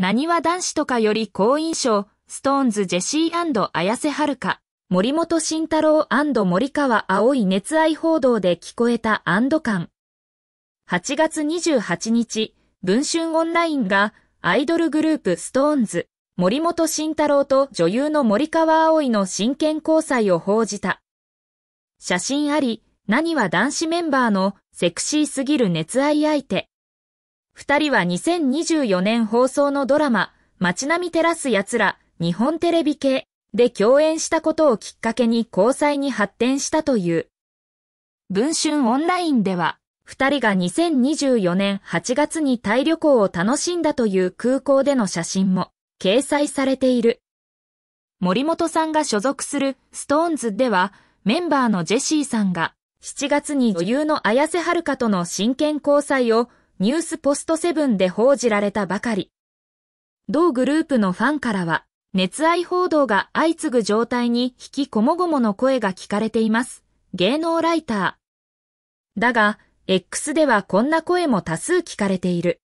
何は男子とかより好印象、ストーンズジェシー綾瀬はるか、森本慎太郎森川青い熱愛報道で聞こえた安堵感。8月28日、文春オンラインが、アイドルグループストーンズ、森本慎太郎と女優の森川葵の真剣交際を報じた。写真あり、何は男子メンバーのセクシーすぎる熱愛相手。二人は2024年放送のドラマ、街並み照らす奴ら、日本テレビ系で共演したことをきっかけに交際に発展したという。文春オンラインでは、二人が2024年8月にタイ旅行を楽しんだという空港での写真も掲載されている。森本さんが所属するストーンズでは、メンバーのジェシーさんが7月に女優の綾瀬はるかとの真剣交際をニュースポストセブンで報じられたばかり。同グループのファンからは、熱愛報道が相次ぐ状態に引きこもごもの声が聞かれています。芸能ライター。だが、X ではこんな声も多数聞かれている。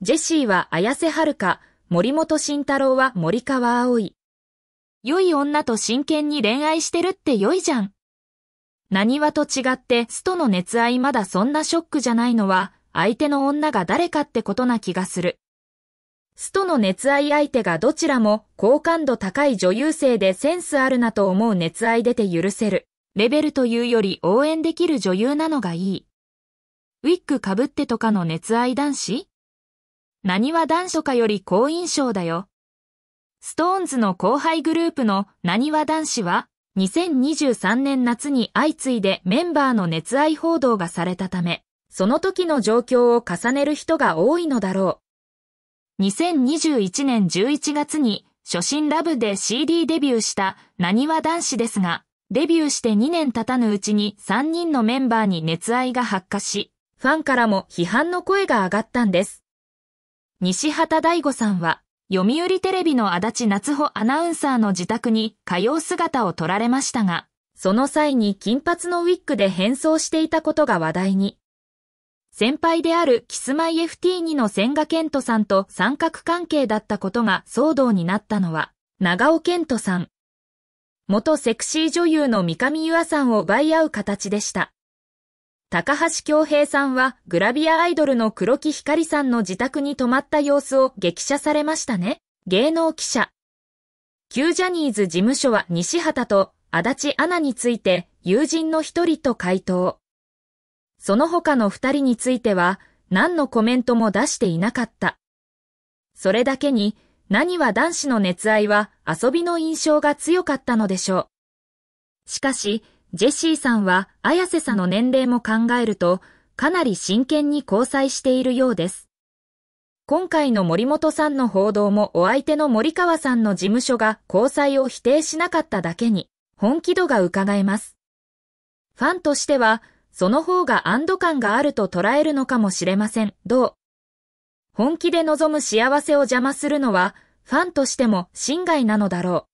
ジェシーは綾瀬はるか、森本慎太郎は森川葵。良い女と真剣に恋愛してるって良いじゃん。何はと違ってストの熱愛まだそんなショックじゃないのは、相手の女が誰かってことな気がする。スとの熱愛相手がどちらも好感度高い女優生でセンスあるなと思う熱愛出て許せる。レベルというより応援できる女優なのがいい。ウィッグ被ってとかの熱愛男子何は男子かより好印象だよ。ストーンズの後輩グループの何は男子は2023年夏に相次いでメンバーの熱愛報道がされたため、その時の状況を重ねる人が多いのだろう。2021年11月に初心ラブで CD デビューした何は男子ですが、デビューして2年経たぬうちに3人のメンバーに熱愛が発火し、ファンからも批判の声が上がったんです。西畑大吾さんは、読売テレビの足立夏穂アナウンサーの自宅に通う姿を撮られましたが、その際に金髪のウィッグで変装していたことが話題に。先輩であるキスマイ FT2 の千賀健人さんと三角関係だったことが騒動になったのは、長尾健人さん。元セクシー女優の三上優愛さんを奪い合う形でした。高橋恭平さんはグラビアアイドルの黒木ひかりさんの自宅に泊まった様子を激写されましたね。芸能記者。旧ジャニーズ事務所は西畑と足立アナについて友人の一人と回答。その他の二人については何のコメントも出していなかった。それだけに、何は男子の熱愛は遊びの印象が強かったのでしょう。しかし、ジェシーさんは綾瀬さんの年齢も考えると、かなり真剣に交際しているようです。今回の森本さんの報道もお相手の森川さんの事務所が交際を否定しなかっただけに、本気度が伺えます。ファンとしてはその方が安堵感があると捉えるのかもしれません。どう本気で望む幸せを邪魔するのは、ファンとしても心外なのだろう。